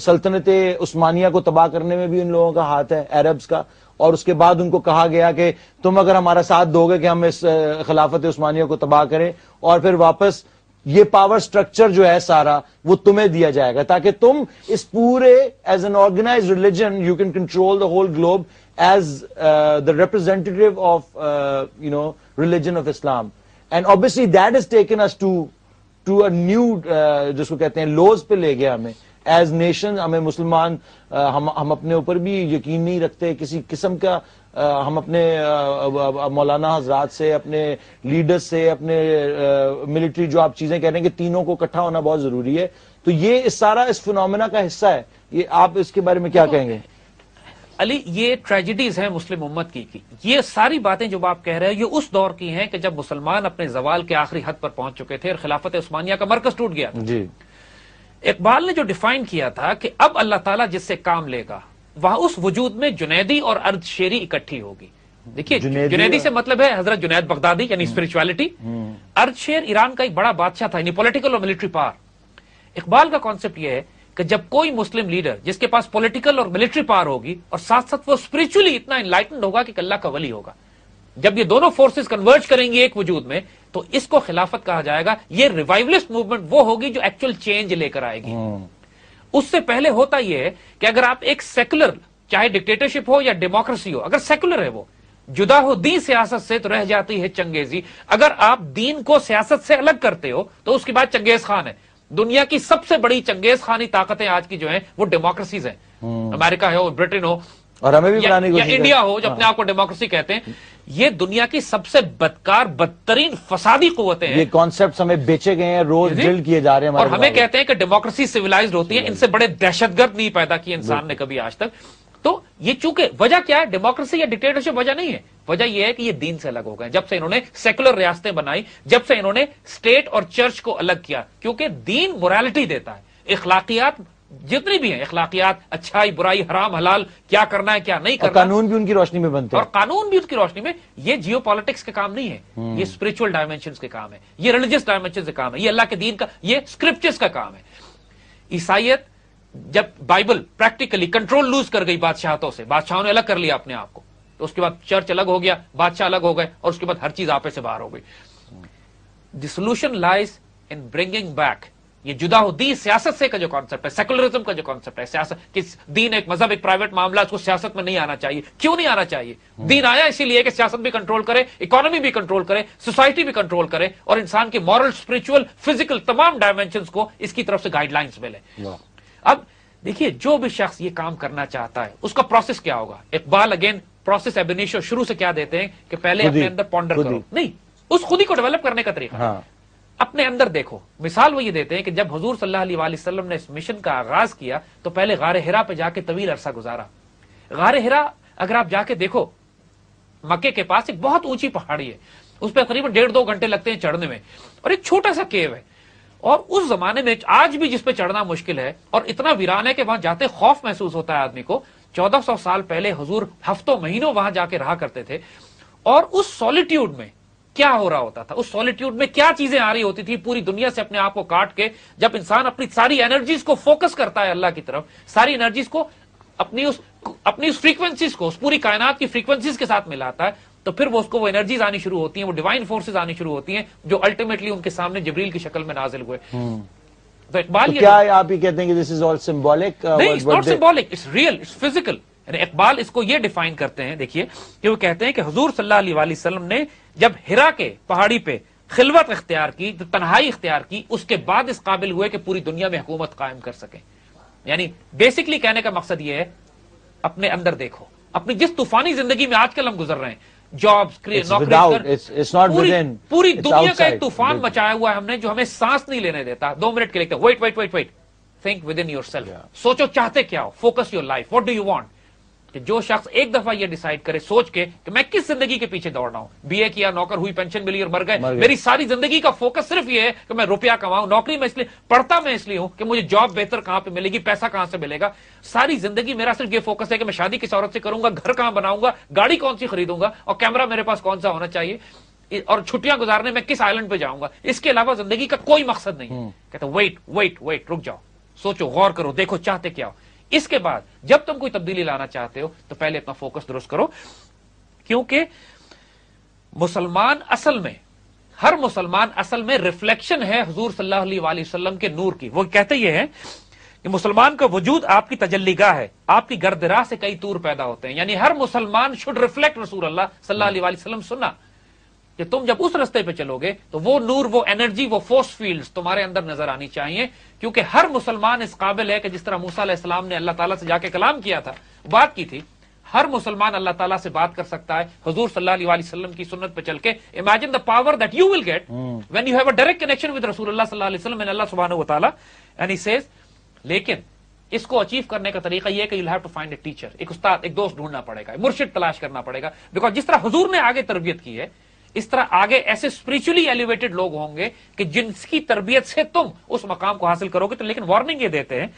सल्तनत उस्मानिया को तबाह करने में भी उन लोगों का हाथ है अरब्स का और उसके बाद उनको कहा गया कि तुम अगर हमारा साथ दोगे कि हम इस खिलाफत उस्मानिया को तबाह करें और फिर वापस ये पावर स्ट्रक्चर जो है सारा वो तुम्हें दिया जाएगा ताकि तुम इस पूरे as an organise religion you can control the whole globe as the representative of you know religion of Islam and obviously that is taken us to to a new जिसको कहते हैं लोज पे ले गया हमें एज नेशन हमें मुसलमान uh, हम हम अपने ऊपर भी यकीन नहीं रखते किसी किस्म का हम अपने मौलाना हजरात से अपने लीडर्स से अपने मिलिट्री जो आप चीज़ें कह रहे हैं कि तीनों को इकट्ठा होना बहुत ज़रूरी है तो ये इस सारा इस फिनोमेना का हिस्सा है ये आप इसके बारे में क्या कहेंगे अली ये ट्रेजिडीज हैं मुस्लिम उम्मत की, की ये सारी बातें जो आप कह रहे हैं ये उस दौर की हैं कि जब मुसलमान अपने जवाल के आखिरी हद पर पहुंच चुके थे और खिलाफत उस्मानिया का मरकज टूट गया था जी इकबाल ने जो डिफाइन किया था कि अब अल्लाह ताला जिससे काम लेगा वहां उस वजूद में जुनेदी और अर्धशेरी इकट्ठी होगी देखिए जुनेदी से मतलब है हजरत जुनेद बगदादी यानी स्पिरिचुअलिटी हम्म। हम्म। अर्दशेर ईरान का एक बड़ा बादशाह था यानी पॉलिटिकल और मिलिट्री पावर इकबाल का कॉन्सेप्ट यह है कि जब कोई मुस्लिम लीडर जिसके पास पॉलिटिकल और मिलिट्री पावर होगी और साथ साथ वो स्पिरिचुअली इतना इनलाइटेंड होगा कि अल्लाह का वली होगा जब ये दोनों फोर्सेस कन्वर्ज करेंगी एक वजूद में तो इसको खिलाफत कहा जाएगा ये रिवाइवलिस्ट मूवमेंट वो होगी जो एक्चुअल चेंज लेकर आएगी हम्म। उससे पहले होता यह है कि अगर आप एक सेकुलर चाहे डिक्टेटरशिप हो या डेमोक्रेसी हो अगर सेकुलर है वो जुदा हो दी सियासत से तो रह जाती है चंगेजी अगर आप दीन को सियासत से अलग करते हो तो उसके बाद चंगेज खान है दुनिया की सबसे बड़ी चंगेज खानी ताकतें आज की जो है वो डेमोक्रेसीज हैं हम्म। अमेरिका है हो ब्रिटेन हो और हमें भी बनाने की इंडिया हो जो अपने हाँ। आप को डेमोक्रेसी कहते हैं ये दुनिया की सबसे बदकार बदतरीन फसादी कुतें हैं ये कॉन्सेप्ट हमें बेचे गए हैं रोज ड्रिल किए जा रहे हैं और हमें कहते हैं कि डेमोक्रेसी सिविलाइज होती है इनसे बड़े दहशतगर्द नहीं पैदा किए इंसान ने कभी आज तक तो ये चूंकि वजह क्या है डेमोक्रेसी या डिक्टेटरशिप वजह नहीं है वजह ये है कि ये दीन से अलग हो गए जब से इन्होंने सेकुलर रियासतें बनाई जब से इन्होंने स्टेट और चर्च को अलग किया क्योंकि दीन मोरालिटी देता है इखलाकियात जितनी भी है अखलाकियात अच्छाई बुराई हराम हलाल क्या करना है क्या नहीं करना कानून भी उनकी रोशनी में बनता है और कानून भी उनकी रोशनी में ये जियो पॉलिटिक्स का काम नहीं है हम्म। ये स्पिरिचुअल डायमेंशन के काम है ये रिलीजियस डायमेंशन का काम है ये अल्लाह के दीन का ये स्क्रिप्चर्स का काम है ईसाइत जब बाइबल प्रैक्टिकली कंट्रोल लूज कर गई बादशाहतों से बादशाहों ने अलग कर लिया अपने आप को तो उसके बाद चर्च अलग हो गया बादशाह अलग हो गए और उसके बाद हर चीज आपे से बाहर हो गई the solution lies in bringing back ये जुदा हो दी सियासत से का जो कॉन्सेप्ट है सेकुलरिज्म का जो कॉन्सेप्ट है सियासत किस दीन एक मजहब एक प्राइवेट मामला उसको सियासत में नहीं आना चाहिए क्यों नहीं आना चाहिए हम्म। दीन आया इसीलिए कि सियासत भी कंट्रोल करे इकोनॉमी भी कंट्रोल करे सोसाइटी भी कंट्रोल करे और इंसान के मॉरल स्पिरिचुअल फिजिकल तमाम डायमेंशन को इसकी तरफ से गाइडलाइंस मिले अब देखिए जो भी शख्स ये काम करना चाहता है उसका प्रोसेस क्या होगा इकबाल अगेन प्रोसेस एबिनेशो शुरू से क्या देते हैं कि पहले अपने अंदर पॉन्डर करो नहीं उस खुद ही को डेवलप करने का तरीका हाँ। अपने अंदर देखो मिसाल वो ये देते हैं कि जब हजूर सल्लाम ने इस मिशन का आगाज किया तो पहले गार हिरा पे जाके तवील अरसा गुजारा गार हिरा अगर आप जाके देखो मक्के के पास एक बहुत ऊंची पहाड़ी है उस पर करीबन डेढ़ दो घंटे लगते हैं चढ़ने में और एक छोटा सा केव है और उस जमाने में आज भी जिसपे चढ़ना मुश्किल है और इतना वीरान है कि वहां जाते खौफ महसूस होता है आदमी को 1400 साल पहले हजूर हफ्तों महीनों वहां जाके रहा करते थे और उस सॉलिट्यूड में क्या हो रहा होता था उस सॉलिट्यूड में क्या चीजें आ रही होती थी पूरी दुनिया से अपने आप को काट के जब इंसान अपनी सारी एनर्जीज को फोकस करता है अल्लाह की तरफ सारी एनर्जीज को अपनी उस अपनी उस फ्रीक्वेंसीज को उस पूरी कायनात की फ्रीक्वेंसीज के साथ मिलाता है तो फिर वो उसको वो एनर्जीज आनी शुरू होती है वो डिवाइन फोर्सेज आनी शुरू होती है जो अल्टीमेटली उनके सामने जबरील की शक्ल में नाजिल हुए हम्म। तो इकबाल तो क्या आप ही कहते हैं कि this is all symbolic symbolic it's real it's physical Iqbal इसको ये डिफाइन करते हैं देखिए कि वो कहते हैं कि हजूर सल्लाम ने जब हिरा के पहाड़ी पे खिलवत इख्तियार की तो तनहाई इख्तियार की उसके बाद इस काबिल हुए कि पूरी दुनिया में हुकूमत कायम कर सके यानी बेसिकली कहने का मकसद ये है अपने अंदर देखो अपनी जिस तूफानी जिंदगी में आजकल हम गुजर रहे हैं जॉब नौकरी पूरी दुनिया का एक तूफान बचाया हुआ है हमने जो हमें सांस नहीं लेने देता दो मिनट के लिए wait wait wait wait think within yourself सोचो चाहते क्या हो focus your life what do you want कि जो शख्स एक दफा ये डिसाइड करे सोच के कि मैं किस जिंदगी के पीछे दौड़ रहा हूं बीए किया नौकर हुई पेंशन मिली और मर गए मेरी सारी जिंदगी का फोकस सिर्फ ये है कि मैं रुपया कमाऊं नौकरी में इसलिए पढ़ता मैं इसलिए हूं कि मुझे जॉब बेहतर कहां पे मिलेगी पैसा कहां से मिलेगा सारी जिंदगी मेरा सिर्फ ये फोकस है कि मैं शादी किस औरत से करूंगा घर कहां बनाऊंगा गाड़ी कौन सी खरीदूंगा और कैमरा मेरे पास कौन सा होना चाहिए और छुट्टियां गुजारने में किस आइलैंड पे जाऊंगा इसके अलावा जिंदगी का कोई मकसद नहीं हम्म। कहते कहता वेट वेट वेट रुक जाओ सोचो गौर करो देखो चाहते क्या हो इसके बाद जब तुम कोई तब्दीली लाना चाहते हो तो पहले अपना फोकस दुरुस्त करो क्योंकि मुसलमान असल में हर मुसलमान असल में रिफ्लेक्शन है हजूर सल्लाम के नूर की वो कहते ये हैं कि मुसलमान का वजूद आपकी तजल्लीगा है आपकी गर्दराह से कई तूर पैदा होते हैं यानी हर मुसलमान शुड रिफ्लेक्ट रसूल अल्लाह सल्लल्लाहु कि तुम जब उस रस्ते पे चलोगे तो वो नूर वो एनर्जी वो फोर्स फील्ड्स तुम्हारे अंदर नजर आनी चाहिए क्योंकि हर मुसलमान इस काबिल है कि जिस तरह मूसा इस्लाम ने अल्लाह ताला से जाके कलाम किया था बात की थी हर मुसलमान अल्लाह ताला से बात कर सकता है हजूर सल्लाम की सुन्नत पर चल के imagine the power that you will get when you have a direct connection with रसूल सल्लल्लाहु लेकिन इसको अचीव करने का तरीका यह है कि you have to find a teacher एक उस्ताद एक दोस्त ढूंढना पड़ेगा मुर्शिद तलाश करना पड़ेगा बिकॉज जिस तरह हजूर ने आगे तरबियत की है इस तरह आगे ऐसे स्पिरिचुअली एलिवेटेड लोग होंगे कि जिनकी तरबियत से तुम उस मकाम को हासिल करोगे तो लेकिन वार्निंग ये देते हैं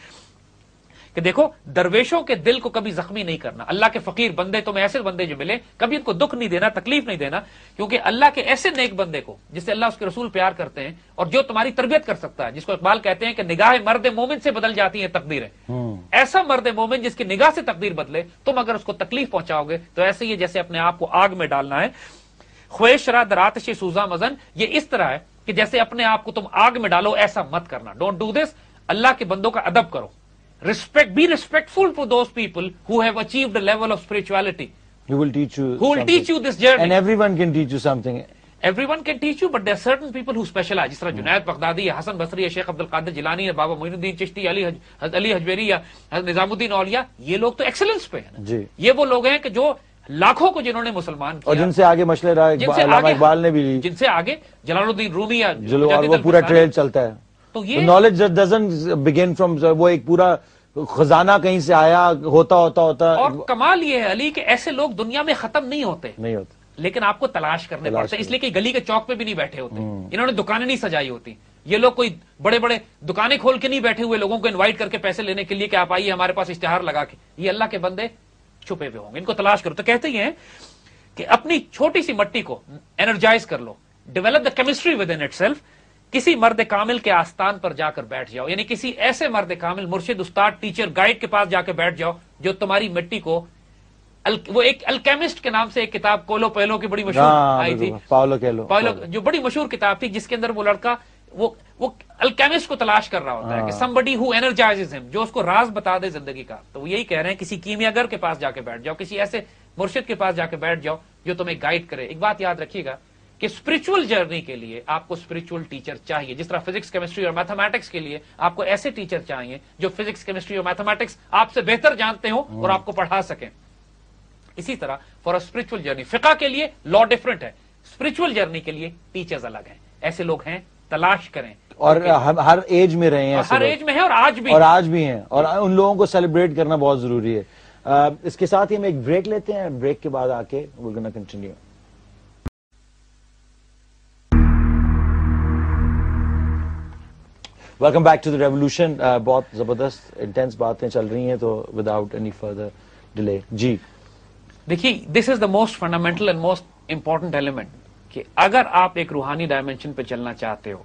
कि देखो दरवेशों के दिल को कभी जख्मी नहीं करना अल्लाह के फकीर बंदे तुम्हें ऐसे बंदे जो मिले कभी उनको दुख नहीं देना तकलीफ नहीं देना क्योंकि अल्लाह के ऐसे नेक बंदे को जिससे अल्लाह उसके रसूल प्यार करते हैं और जो तुम्हारी तरबियत कर सकता है जिसको इकबाल कहते हैं कि निगाह मर्द मोमिन से बदल जाती है तकदीरें हम्म। ऐसा मर्द मोमिन जिसकी निगाह से तकदीर बदले तुम अगर उसको तकलीफ पहुंचाओगे तो ऐसे ही जैसे अपने आप को आग में डालना है ख्वेशरा दरात सूजा मजन ये इस तरह है कि जैसे अपने आप को तुम आग में डालो ऐसा मत करना डोंट डू दिस अल्लाह के बंदों का अदब करो respect be respectful for those people who have achieved a level of spirituality who will teach you who will something. teach you this journey and everyone can teach you something everyone can teach you but there are certain people who specialize jis tarah junaid baghdadi ya hasan basri ya sheikh abdul qadir jilani ya baba muinuddin chishti ali haj, ali hajweri ya nizamuddin auliya ye log to excellence pe hain ji ye wo log hain ki jo लाखों को जिन्होंने मुसलमान और जिनसे आगे मछले रहा इकबाल ने भी ली जिनसे आगे जलालुद्दीन रूमी वो पूरा ट्रेल चलता है तो ये नॉलेज बिगेन फ्रॉम वो एक पूरा खजाना कहीं से आया होता होता होता और कमाल ये है अली कि ऐसे लोग दुनिया में खत्म नहीं होते नहीं होते लेकिन आपको तलाश करने पड़ते इसलिए कि गली के चौक पे भी नहीं बैठे होते हम्म। इन्होंने दुकानें नहीं सजाई होती ये लोग कोई बड़े बड़े दुकानें खोल के नहीं बैठे हुए लोगों को इनवाइट करके पैसे लेने के लिए कि आप आइए हमारे पास इश्तेहार लगा के ये अल्लाह के बंदे छुपे हुए होंगे इनको तलाश करो तो कहते ही हैं कि अपनी छोटी सी मट्टी को एनर्जाइज कर लो develop the chemistry within it किसी मर्द कामिल के आस्थान पर जाकर बैठ जाओ यानी किसी ऐसे मर्द कामिल मुर्शिद उस्ताद टीचर गाइड के पास जाकर बैठ जाओ जो तुम्हारी मिट्टी को अल, वो एक अल्केमिस्ट के नाम से एक किताब कोलो पेलो की बड़ी मशहूर हाँ, आई थी पावलो केलो पावलो जो बड़ी मशहूर किताब थी जिसके अंदर वो लड़का वो वो अल्केमिस्ट को तलाश कर रहा होता है कि समबडी हु एनर्जाइजेज हिम जो उसको राज बता दे जिंदगी का तो वो यही कह रहे हैं किसी कीमियागर के पास जाके बैठ जाओ किसी ऐसे मुर्शिद के पास जाके बैठ जाओ जो तुम्हें गाइड करे एक बात याद रखिएगा कि स्पिरिचुअल जर्नी के लिए आपको स्पिरिचुअल टीचर चाहिए जिस तरह फिजिक्स केमिस्ट्री और मैथमेटिक्स के लिए आपको ऐसे टीचर चाहिए जो फिजिक्स केमिस्ट्री और मैथमेटिक्स आपसे बेहतर जानते हो और हाँ। आपको पढ़ा सकें इसी तरह फॉर अ स्पिरिचुअल जर्नी फिका के लिए लॉ डिफरेंट है स्पिरिचुअल जर्नी के लिए टीचर्स अलग हैं ऐसे लोग हैं तलाश करें और हम हर एज में रहे हैं हर एज में है और आज भी और आज भी हैं और उन लोगों को सेलिब्रेट करना बहुत जरूरी है आ, इसके साथ ही हम एक ब्रेक लेते हैं ब्रेक के बाद आके गुलगना continue welcome back to the revolution बहुत जबरदस्त इंटेंस बातें चल रही हैं तो विदाउट एनी फर्दर डिले जी देखिए this is the most fundamental and most important element कि अगर आप एक रूहानी डायमेंशन पे चलना चाहते हो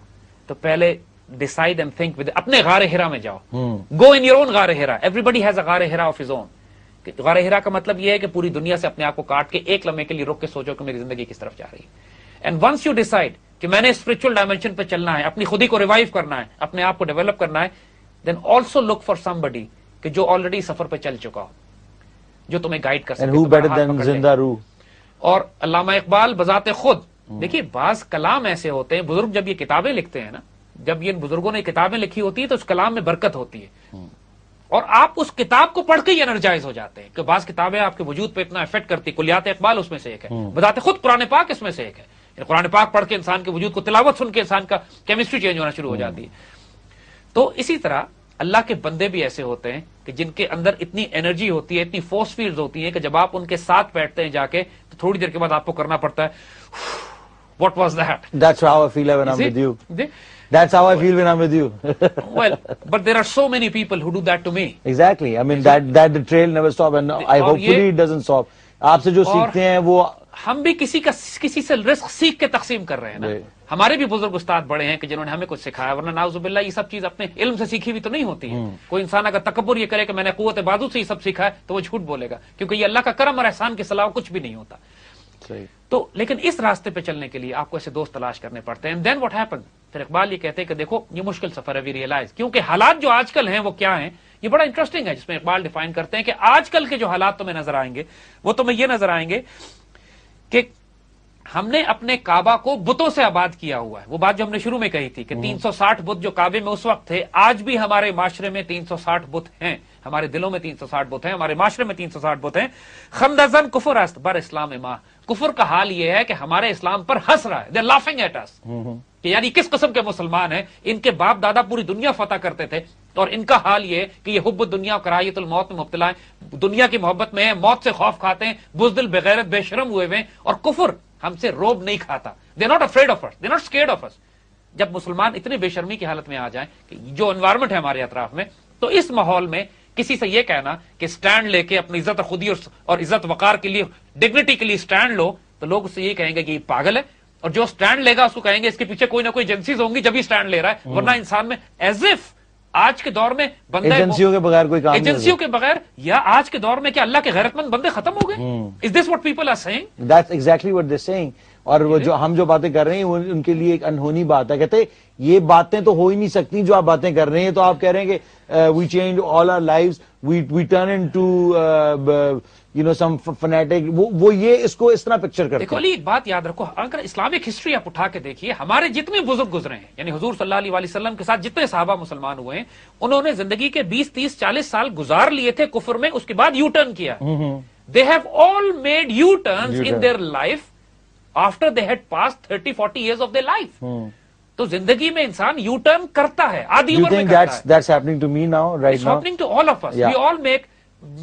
तो पहले डिसाइड एंड थिंक विद अपने गार हिरा में जाओ गो इन योर ओन गार हिरा एवरीबडी हैज अ गार हिरा ऑफ इज ओन गार हिरा का मतलब यह है कि पूरी दुनिया से अपने आप को काट के एक लम्हे के लिए रोक के सोचो कि मेरी जिंदगी किस तरफ जा रही है एंड वंस यू डिसाइड कि मैंने स्पिरिचुअल डायमेंशन पर चलना है अपनी खुदी को रिवाइव करना है अपने आप को डेवलप करना है then also look for somebody कि जो ऑलरेडी सफर पर चल चुका हो जो तुम्हें गाइड कर सके और अलामा इकबाल बजाते खुद देखिए बास कलाम ऐसे होते हैं बुजुर्ग जब ये किताबें लिखते हैं ना जब ये बुजुर्गों ने किताबें लिखी होती है तो उस कलाम में बरकत होती है हम्म। और आप उस किताब को पढ़ के एनर्जाइज हो जाते हैं कि बास किताबें आपके वजूद पे इतना इफेक्ट करती कुलियात इकबाल उसमें से एक है हम्म। बताते खुद कुरान पाक इसमें से एक है कुरान पाक पढ़ के इंसान के वजूद को तिलावत सुन के इंसान का केमिस्ट्री चेंज होना शुरू हो हम्म। जाती है तो इसी तरह अल्लाह के बंदे भी ऐसे होते हैं कि जिनके अंदर इतनी एनर्जी होती है इतनी फोर्स फील्ड होती है कि जब आप उनके साथ बैठते हैं जाके तो थोड़ी देर के बाद आपको करना पड़ता है What was that? That's how I feel when Is I'm it? with you. They, that's how well, I feel when I'm with you. well, but there are so many people who do that to me. Exactly. I mean Is that that the trail never stop and the, I hopefully ye, it doesn't stop. आपसे जो सीखते हैं वो हम भी किसी का किसी से रिस्क सीख के तकसीम कर रहे हैं ना हमारे भी बुजुर्ग उस्ताद बड़े हैं कि जिन्होंने हमें कुछ सिखाया वरना नाउजुबिल्ला ये सब चीज अपने इल्म से सीखी हुई तो नहीं होती है कोई इंसान अगर तकबर ये करे कि मैंने कुत बाजू से ये सब सीखा है तो वो झूठ बोलेगा क्योंकि ये अल्लाह का करम और एहसान के सिलावा कुछ भी नहीं होता तो लेकिन इस रास्ते पे चलने के लिए आपको ऐसे दोस्त तलाश करने पड़ते हैं देन व्हाट हैपन फिर इकबाल ये कहते हैं कि देखो ये मुश्किल सफर है वी रियलाइज क्योंकि हालात जो आजकल हैं वो क्या हैं ये बड़ा इंटरेस्टिंग है जिसमें इकबाल डिफाइन करते हैं कि आजकल के जो हालात तुम्हें नजर आएंगे वो तुम्हें ये नजर आएंगे कि हमने अपने काबा को बुतों से आबाद किया हुआ है वो बात जो हमने शुरू में कही थी कि 360 हम्म। बुत जो काबे में उस वक्त थे आज भी हमारे माशरे में 360 बुत हैं हमारे दिलों में 360 बुत हैं हमारे माशरे में 360 बुत हैं खमदजन कुफर अस्त बर इस्लाम माह कुफर का हाल यह है कि हमारे इस्लाम पर हंस रहा है दे लाफिंग एट अस कि यानी किस किस्म के मुसलमान हैं इनके बाप दादा पूरी दुनिया फतह करते थे और इनका हाल ये कि ये हुब दुनिया और कराहियतुल मौत में मुबतला है दुनिया की मोहब्बत में है मौत से खौफ खाते हैं बुजदिल बगैरत बेशरम हुए हुए और कुफर हमसे रोब नहीं खाता they not afraid of us they not scared of us जब मुसलमान इतने बेशर्मी की हालत में आ जाए कि जो इन्वायरमेंट है हमारे अतराफ में तो इस माहौल में किसी से यह कहना कि स्टैंड लेके अपनी इज्जत खुदी और, और इज्जत वकार के लिए डिग्निटी के लिए स्टैंड लो तो लोग उससे ये कहेंगे कि पागल है और जो स्टैंड लेगा उसको कहेंगे इसके पीछे कोई ना कोई एजेंसी होंगी जब ही स्टैंड ले रहा है वरना इंसान में एज इफ आज के दौर में बंदे एजेंसियों के बगैर कोई काम एजेंसियों के बगैर या आज के दौर में क्या अल्लाह के गैरतमंद बंदे खत्म हो गए is this what people are saying that's exactly what this saying और वो जो हम जो बातें कर रहे हैं उनके लिए एक अनहोनी बात है कहते ये बातें तो हो ही नहीं सकती जो आप बातें कर रहे हैं तो आप कह रहे हैं कि change all our life we we turn into you know some fanatic वो वो ये इसको इस तरह पिक्चर करते देखो एक बात याद रखो अगर इस्लामिक हिस्ट्री आप उठा के देखिए हमारे जितने बुजुर्ग गुजरे हैं यानी हजूर सल्लाम के साथ जितने साहबा मुसलमान हुए हैं उन्होंने जिंदगी के बीस तीस चालीस साल गुजार लिए थे कुफर में उसके बाद यू टर्न किया they have all made U turn in their life after they had pass thirty forty years of the life तो जिंदगी में इंसान यू टर्न करता है आदि उम्र में that's, that's happening to me now, right It's now. All to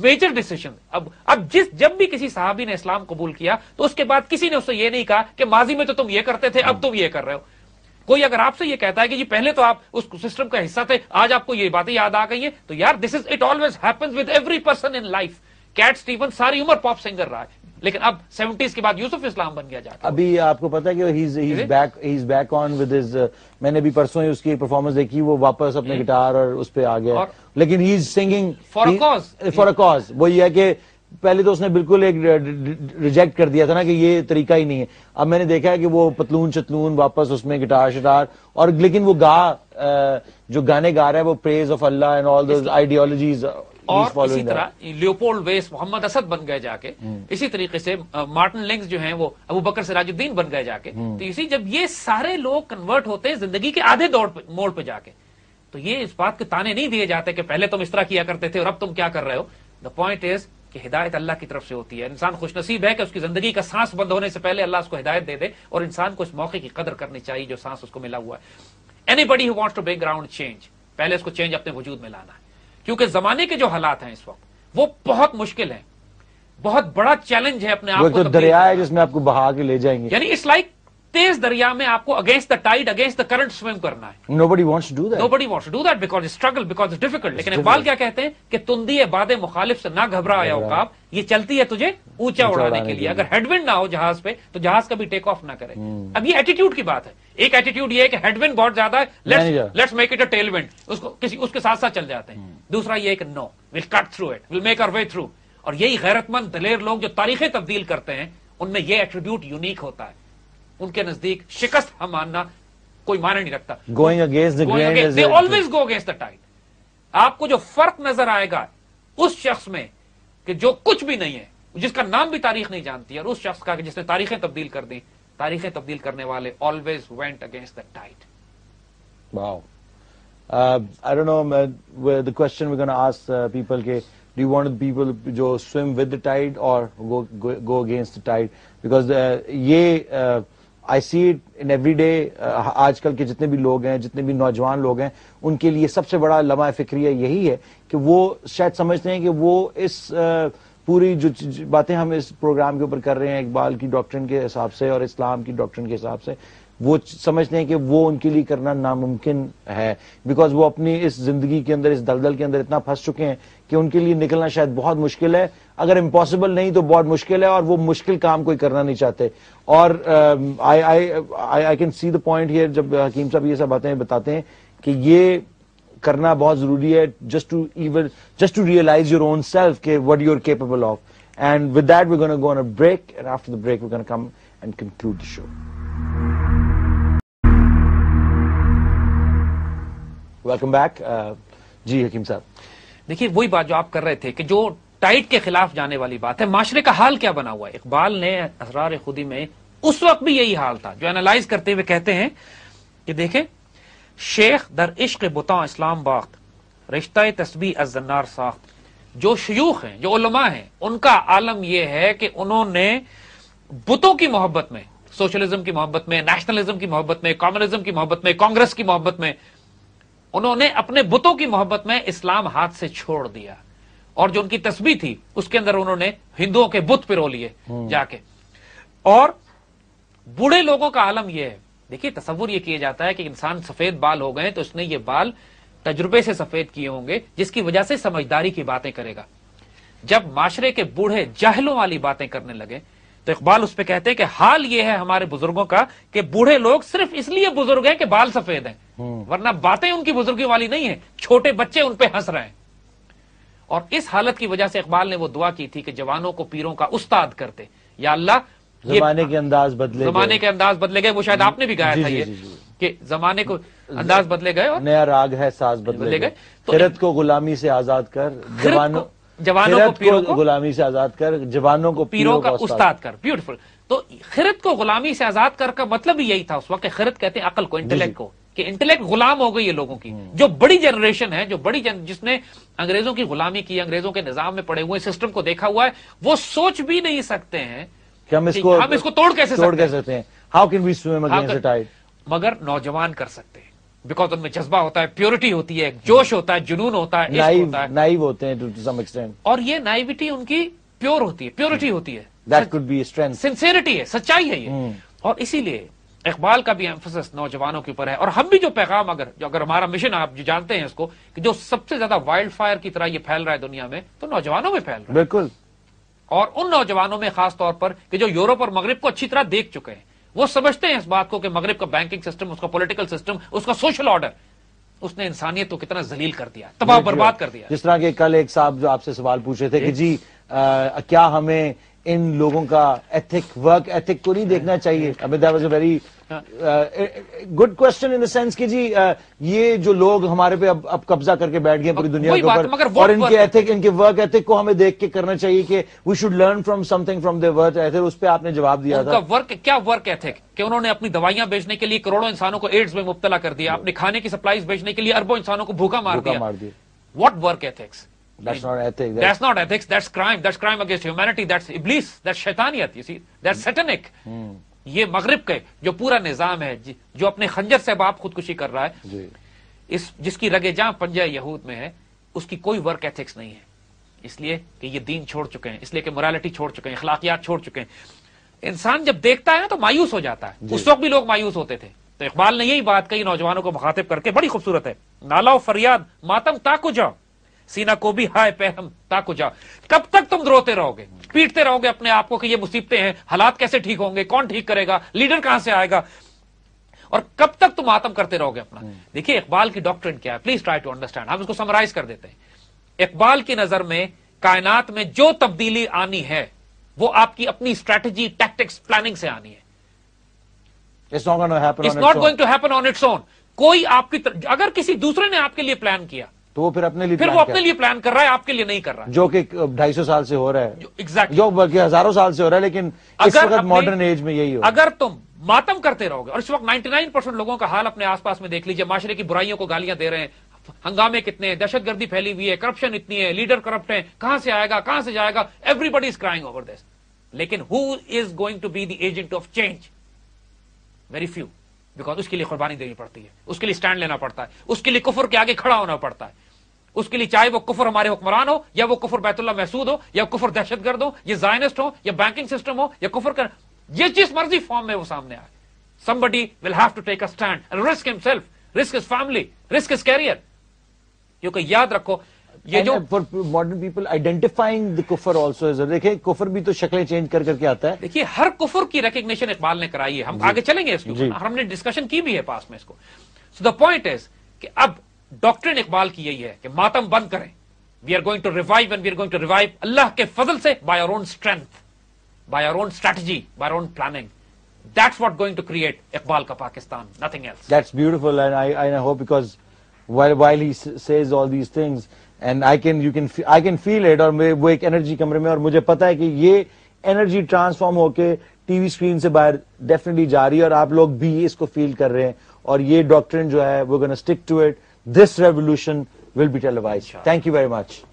major decision अब अब जिस जब भी किसी साहबी ने इस्लाम कबूल किया तो उसके बाद किसी ने उससे ये नहीं कहा कि माजी में तो तुम ये करते थे अब hmm. तुम ये कर रहे हो कोई अगर आपसे ये कहता है कि जी पहले तो आप उस सिस्टम का हिस्सा थे आज आपको ये बातें याद आ गई है तो यार this is it always happens with every person in life Cat Steven सारी उम्र पॉप सिंगर रहा है लेकिन अब सेवेंटीज के बाद यूसुफ इस्लाम बन गया जाता अभी आपको पता है कि he's, he's back, he's back on with his, uh, मैंने भी परसों ही उसकी परफॉर्मेंस देखी वो वापस अपने गिटार hmm. और उस पर आ गया लेकिन he is singing for cause a cause वो ये है कि पहले तो उसने बिल्कुल एक रिजेक्ट कर दिया था ना कि ये तरीका ही नहीं है अब मैंने देखा है कि वो पतलून चतलून वापस उसमें गिटार शिटार और लेकिन वो गा uh, जो गाने गा रहा है वो praise of Allah and all दो आइडियोलॉजीज और इसी तरह लियोपोल्ड वेस मोहम्मद असद बन गए जाके हम्म। इसी तरीके से मार्टिन लिंग जो हैं वो अबू बकर सिराजुद्दीन बन गए जाके हम्म। तो इसी जब ये सारे लोग कन्वर्ट होते हैं जिंदगी के आधे दौड़ पे मोड़ पे जाके तो ये इस बात के ताने नहीं दिए जाते कि पहले तुम इस तरह किया करते थे और अब तुम क्या कर रहे हो द पॉइंट इज कि हिदायत अल्लाह की तरफ से होती है इंसान खुशनसीब है कि उसकी जिंदगी का सांस बंद होने से पहले अल्लाह उसको हिदायत दे दे और इंसान को इस मौके की कदर करनी चाहिए जो सांस उसको मिला हुआ है anybody who wants to background change पहले उसको चेंज अपने वजूद में लाना है क्योंकि जमाने के जो हालात हैं इस वक्त वो बहुत मुश्किल है बहुत बड़ा चैलेंज है अपने आप को दरिया है जिसमें आपको बहा के ले जाएंगे यानी इट्स लाइक तेज दरिया में आपको against the tide against the current swim करना है nobody wants do that nobody wants do that because struggle because difficult लेकिन इकबाल क्या कहते हैं कि तुंदी बादे मुखालिफ से ना घबरा या औकाब ये चलती है तुझे ऊंचा उड़ाने के लिए अगर हेडविंड ना हो जहाज पे तो जहाज कभी टेक ऑफ ना करे हम्म। अब ये एटीट्यूड की बात है एक एटीट्यूड ये है कि हेडविंड बहुत ज्यादा है let's let's make it a tailwind उसको किसी उसके साथ साथ चल जाते हैं हम्म। दूसरा ये no will cut through it will make our way through और यही गैरतमंद दलेर लोग जो तारीखें तब्दील करते हैं उनमें यह एट्रीब्यूट यूनिक होता है उनके नजदीक शिकस्त हम मानना कोई माने नहीं रखता going against they always go against the tide आपको जो फर्क नजर आएगा उस शख्स में कि जो कुछ भी नहीं है जिसका नाम भी तारीख नहीं जानती और उस शख्स का जिसने तारीखें तब्दील कर दी तारीखें तब्दील करने वाले always went against the tide wow I don't know the question we gonna ask people के डू यू वांट पीपल जो स्विम विद द टाइट और go go, go against the ये uh, uh I see it in every day आजकल के जितने भी लोग हैं जितने भी नौजवान लोग हैं उनके लिए सबसे बड़ा लम्हा फिक्रिया यही है कि वो शायद समझते हैं कि वो इस पूरी जो बातें हम इस प्रोग्राम के ऊपर कर रहे हैं इकबाल की डॉक्टर के हिसाब से और इस्लाम की डॉक्टर के हिसाब से वो समझते हैं कि वो उनके लिए करना नामुमकिन है बिकॉज वो अपनी इस जिंदगी के अंदर इस दलदल के अंदर इतना फंस चुके हैं कि उनके लिए निकलना शायद बहुत मुश्किल है अगर इम्पॉसिबल नहीं तो बहुत मुश्किल है और वो मुश्किल काम कोई करना नहीं चाहते और I I I can see the point here जब हकीम साहब ये सब बातें बताते हैं कि ये करना बहुत जरूरी है just to even just to realise your own self के what you're capable of and with that we go on a break and after the break we gonna come and conclude the show welcome back uh, जी हकीम साहब देखिए वही बात जो आप कर रहे थे कि जो टाइट के खिलाफ जाने वाली बात है माशरे का हाल क्या बना हुआ है इकबाल ने असरार खुदी में उस वक्त भी यही हाल था जो एनालाइज करते हुए कहते हैं कि देखें शेख दर इश्क बुता इस्लाम बाख्त रिश्ता तस्बी अजन्नार साख्त जो शयूख हैं जो उलमा हैं उनका आलम यह है कि उन्होंने बुतों की मोहब्बत में सोशलिज्म की मोहब्बत में नेशनलिज्म की मोहब्बत में कम्युनिज्म की मोहब्बत में कांग्रेस की मोहब्बत में उन्होंने अपने बुतों की मोहब्बत में इस्लाम हाथ से छोड़ दिया और जो उनकी तस्वीर थी उसके अंदर उन्होंने हिंदुओं के बुत पिरो लिए हम्म। जाके और बूढ़े लोगों का आलम यह है देखिए तस्वुर यह किया जाता है कि इंसान सफेद बाल हो गए तो उसने ये बाल तजुर्बे से सफेद किए होंगे जिसकी वजह से समझदारी की बातें करेगा जब माशरे के बूढ़े जहलों वाली बातें करने लगे तो इकबाल उस पर कहते हैं कि हाल ये है हमारे बुजुर्गों का कि बूढ़े लोग सिर्फ इसलिए बुजुर्ग हैं कि बाल सफेद हैं हम्म। वरना बातें उनकी बुजुर्गी वाली नहीं है छोटे बच्चे उन पर हंस रहे हैं और इस हालत की वजह से इकबाल ने वो दुआ की थी कि जवानों को पीरों का उस्ताद करते या अल्लाह जमाने के अंदाज बदले जमाने के अंदाज बदले गए वो शायद आपने भी गाया था ये कि जमाने को अंदाज बदले गए और नया राग है साज बदले, बदले गए तो खिरत को गुलामी से आजाद कर जवानों जवानों को पीरों को गुलामी से आजाद कर जवानों को पीरों का उस्ताद कर ब्यूटीफुल तो खिरत को गुलामी से आजाद कर का मतलब यही था उस वक्त खिरत कहते हैं अकल को इंटेलेक्ट को कि इंटेलेक्ट गुलाम हो गई है लोगों की हम्म। जो बड़ी जनरेशन है जो बड़ी जन, जिसने अंग्रेजों की गुलामी की अंग्रेजों के निजाम में पड़े हुए सिस्टम को देखा हुआ है वो सोच भी नहीं सकते हैं कि हम इसको हम इसको तोड़ कैसे तोड़ कैसे सकते हैं how can we swim against the tide मगर नौजवान कर सकते हैं बिकॉज उनमें जज्बा होता है प्योरिटी होती है जोश होता है जुनून होता है नाइव होता है नाइव होते हैं टू सम एक्सटेंट और ये नाइविटी उनकी प्योर होती है प्योरिटी होती है that could be strength sincerity है सच्चाई है ये hmm. और इसीलिए इकबाल का भी एम्फोसिस नौजवानों के ऊपर है और हम भी जो पैगाम अगर जो अगर हमारा मिशन आप जो जानते हैं इसको कि जो सबसे ज्यादा वाइल्ड फायर की तरह ये फैल रहा है दुनिया में तो नौजवानों में फैल रहा है बिल्कुल और उन नौजवानों में खास तौर पर कि जो यूरोप और मगरब को अच्छी तरह देख चुके हैं वो समझते हैं इस बात को कि मगरब का बैंकिंग सिस्टम उसका पॉलिटिकल सिस्टम उसका सोशल ऑर्डर उसने इंसानियत को कितना जलील कर दिया तबाह बर्बाद कर दिया जिस तरह के कल एक साहब जो आपसे सवाल पूछे थे कि जी आ, क्या हमें इन लोगों का एथिक वर्क एथिक को नहीं देखना चाहिए Amit very good question in the sense कि जी uh, ये जो लोग हमारे पे अब अब कब्जा करके बैठ गए पूरी दुनिया के ऊपर और इनके एथिक इनके वर्क एथिक को हमें देख के करना चाहिए कि we should learn from something from their work ethic उस पे आपने जवाब दिया था वर्क क्या वर्क एथिक कि उन्होंने अपनी दवाइयां बेचने के लिए करोड़ों इंसानों को एड्स में मुब्तला कर दिया अपने खाने की सप्लाईज बेचने के लिए अरबों इंसानों को भूखा मार दिया what work ethics That's not ethics. That's, that's not ethics. That's crime. That's crime against humanity. That's iblis. That's shaitaniyat. You see, that's mm. satanic. Mm. ये मगरब के जो पूरा निज़ाम है जो अपने खंजर से बाप खुदकुशी कर रहा है इस जिसकी रगे जहां पंजा यहूद में है उसकी कोई वर्क एथिक्स नहीं है इसलिए कि ये दीन छोड़ चुके हैं इसलिए कि मोरालिटी छोड़ चुके हैं अखलाकियात छोड़ चुके हैं इंसान जब देखता है ना तो मायूस हो जाता है उस वक्त भी लोग मायूस होते थे तो इकबाल ने यही बात कही नौजवानों को मुखातिब करके बड़ी खूबसूरत है नाला फरियाद मातम ताकू जाओ सीना को भी हाय पहम ताको जा कब तक तुम रोते रहोगे पीटते रहोगे अपने आप को कि ये मुसीबतें हैं हालात कैसे ठीक होंगे कौन ठीक करेगा लीडर कहां से आएगा और कब तक तुम आतम करते रहोगे अपना हम्म। देखिए इकबाल की डॉक्टर क्या है प्लीज ट्राई टू अंडरस्टैंड हम इसको समराइज कर देते हैं इकबाल की नजर में कायनात में जो तब्दीली आनी है वो आपकी अपनी स्ट्रेटेजी टैक्टिक्स प्लानिंग से आनी है it's not going to happen on its own कोई आपकी तर... अगर किसी दूसरे ने आपके लिए प्लान किया तो वो फिर अपने लिए फिर वो अपने लिए प्लान कर रहा है आपके लिए नहीं कर रहा है जो कि ढाई सौ साल से हो रहा है जो बल्कि हजारों साल से हो रहा है लेकिन मॉडर्न एज में यही हो अगर तुम मातम करते रहोगे और इस वक्त 99 परसेंट लोगों का हाल अपने आसपास में देख लीजिए माशरे की बुराइयों को गालियां दे रहे हैं हंगामे कितने दहशतगर्दी फैली हुई है करप्शन इतनी है लीडर करप्ट है कहां से आएगा कहां से जाएगा everybody is crying over this लेकिन who is going to be the agent of change very few because उसके लिए कुर्बानी देनी पड़ती है उसके लिए स्टैंड लेना पड़ता है उसके लिए कुफर के आगे खड़ा होना पड़ता है उसके लिए चाहे वो कुफर हमारे हुक्मरान हो या वो कुफर बैतुल्ला महसूद हो या कुफर दहशतगर्द हो या जायनिस्ट हो या बैंकिंग सिस्टम हो या कुफर कर ये जिस मर्जी फॉर्म में वो सामने आए somebody will have to take a stand and risk himself risk his family risk his career क्योंकि याद रखो ये जो for modern people identifying the कुफर आल्सो इज देखिए कुफर भी तो शक्लें चेंज कर करके आता है देखिए हर कुफर की रिकग्निशन इकबाल ने कराई है हम आगे चलेंगे इसके हमने डिस्कशन की भी है पास में इसको सो द पॉइंट इज कि अब डॉक्टर इकबाल की यही है कि मातम बंद करें we are going to revive and we are going to revive अल्लाह के फजल से by our own strength by our own strategy by own planning that's what going to create Iqbal का Pakistan nothing else that's beautiful and I I hope because while while he says all these things, and I can you can I can feel it, और मेरे वो एक energy कमरे में और मुझे पता है कि ये energy transform होके टीवी स्क्रीन से बाहर डेफिनेटली जा रही है और आप लोग भी इसको फील कर रहे हैं और ये डॉक्ट्रिन जो है वो gonna stick to it this revolution will be televised. Thank you very much.